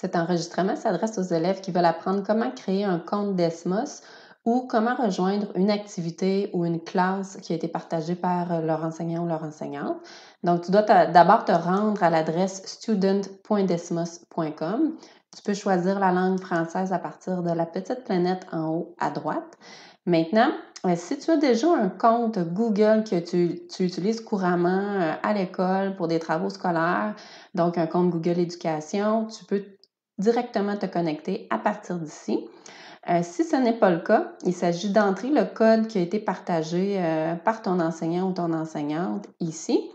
Cet enregistrement s'adresse aux élèves qui veulent apprendre comment créer un compte d'ESMOS ou comment rejoindre une activité ou une classe qui a été partagée par euh, leur enseignant ou leur enseignante. Donc, tu dois d'abord te rendre à l'adresse student.desmos.com. Tu peux choisir la langue française à partir de la petite planète en haut à droite. Maintenant, euh, si tu as déjà un compte Google que tu, utilises couramment euh, à l'école pour des travaux scolaires, donc un compte Google Éducation, tu peux directement te connecter à partir d'ici. Euh, si ce n'est pas le cas, il s'agit d'entrer le code qui a été partagé euh, par ton enseignant ou ton enseignante ici.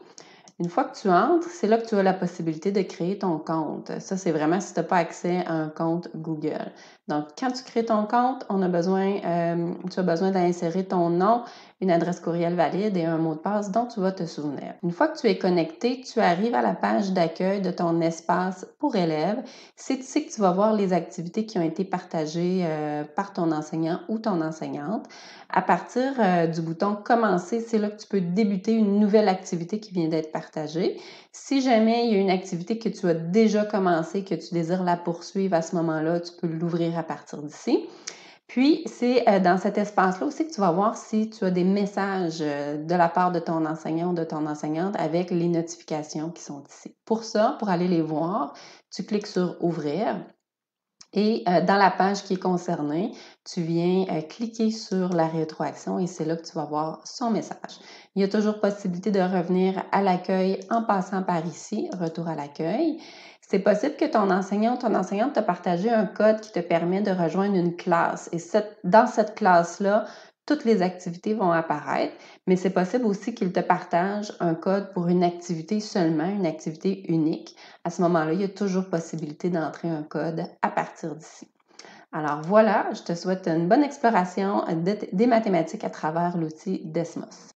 Une fois que tu entres, c'est là que tu as la possibilité de créer ton compte. Ça, c'est vraiment si tu n'as pas accès à un compte Google. Donc, quand tu crées ton compte, on a besoin, euh, tu as besoin d'insérer ton nom, une adresse courriel valide et un mot de passe dont tu vas te souvenir. Une fois que tu es connecté, tu arrives à la page d'accueil de ton espace pour élèves. C'est ici que tu vas voir les activités qui ont été partagées euh, par ton enseignant ou ton enseignante. À partir euh, du bouton Commencer, c'est là que tu peux débuter une nouvelle activité qui vient d'être partagée si jamais il y a une activité que tu as déjà commencée, que tu désires la poursuivre à ce moment-là, tu peux l'ouvrir à partir d'ici. Puis, c'est euh, dans cet espace-là aussi que tu vas voir si tu as des messages euh, de la part de ton enseignant ou de ton enseignante avec les notifications qui sont ici. Pour ça, pour aller les voir, tu cliques sur Ouvrir. Et euh, dans la page qui est concernée, tu viens euh, cliquer sur la rétroaction et c'est là que tu vas voir son message. Il y a toujours possibilité de revenir à l'accueil en passant par ici, retour à l'accueil. C'est possible que ton enseignant ou ton enseignante te partagé un code qui te permet de rejoindre une classe. Et dans cette classe-là, toutes les activités vont apparaître, mais c'est possible aussi qu'il te partage un code pour une activité seulement, une activité unique. À ce moment-là, il y a toujours possibilité d'entrer un code à partir d'ici. Alors voilà, je te souhaite une bonne exploration des mathématiques à travers l'outil Desmos.